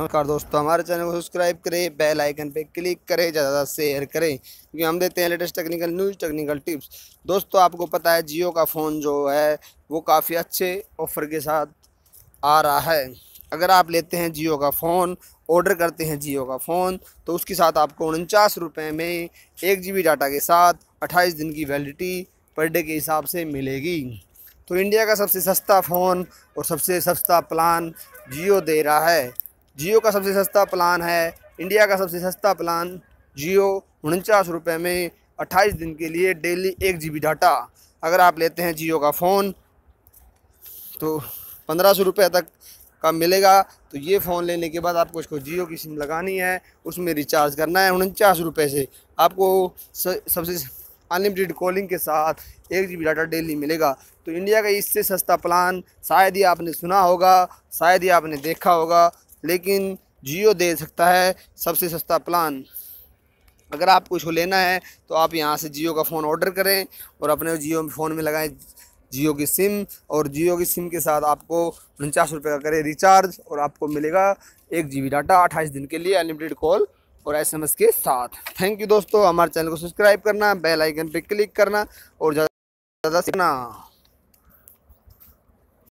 नमस्कार दोस्तों हमारे चैनल को सब्सक्राइब करें बेल आइकन पे क्लिक करें ज़्यादा शेयर करें क्योंकि हम देते हैं latest technical news technical tips दोस्तों आपको पता है जियो का फ़ोन जो है वो काफ़ी अच्छे ऑफ़र के साथ आ रहा है अगर आप लेते हैं जियो का फ़ोन ऑर्डर करते हैं जियो का फ़ोन तो उसके साथ आपको उनचास रुपये में एक जी डाटा के साथ अट्ठाईस दिन की वैलिडिटी पर डे के हिसाब से मिलेगी तो इंडिया का सबसे सस्ता फ़ोन और सबसे सस्ता प्लान जियो दे रहा है जियो का सबसे सस्ता प्लान है इंडिया का सबसे सस्ता प्लान जियो उनचास रुपये में अट्ठाईस दिन के लिए डेली एक जी बी डाटा अगर आप लेते हैं जियो का फ़ोन तो पंद्रह सौ रुपये तक का मिलेगा तो ये फ़ोन लेने के बाद आपको इसको जियो की सिम लगानी है उसमें रिचार्ज करना है उनचास रुपये से आपको सबसे अनलिमिटेड कॉलिंग के साथ एक जी डाटा डेली मिलेगा तो इंडिया का इससे सस्ता प्लान शायद ही आपने सुना होगा शायद ही आपने देखा होगा लेकिन जियो दे सकता है सबसे सस्ता प्लान अगर आप कुछ लेना है तो आप यहाँ से जियो का फ़ोन ऑर्डर करें और अपने जियो फ़ोन में लगाएं जियो की सिम और जियो की सिम के साथ आपको उनचास रुपये का करें रिचार्ज और आपको मिलेगा एक जी डाटा अट्ठाईस दिन के लिए अनलिमिटेड कॉल और एसएमएस के साथ थैंक यू दोस्तों हमारे चैनल को सब्सक्राइब करना बेल आइकन पर क्लिक करना और ज़्यादा ज़्यादा सीखना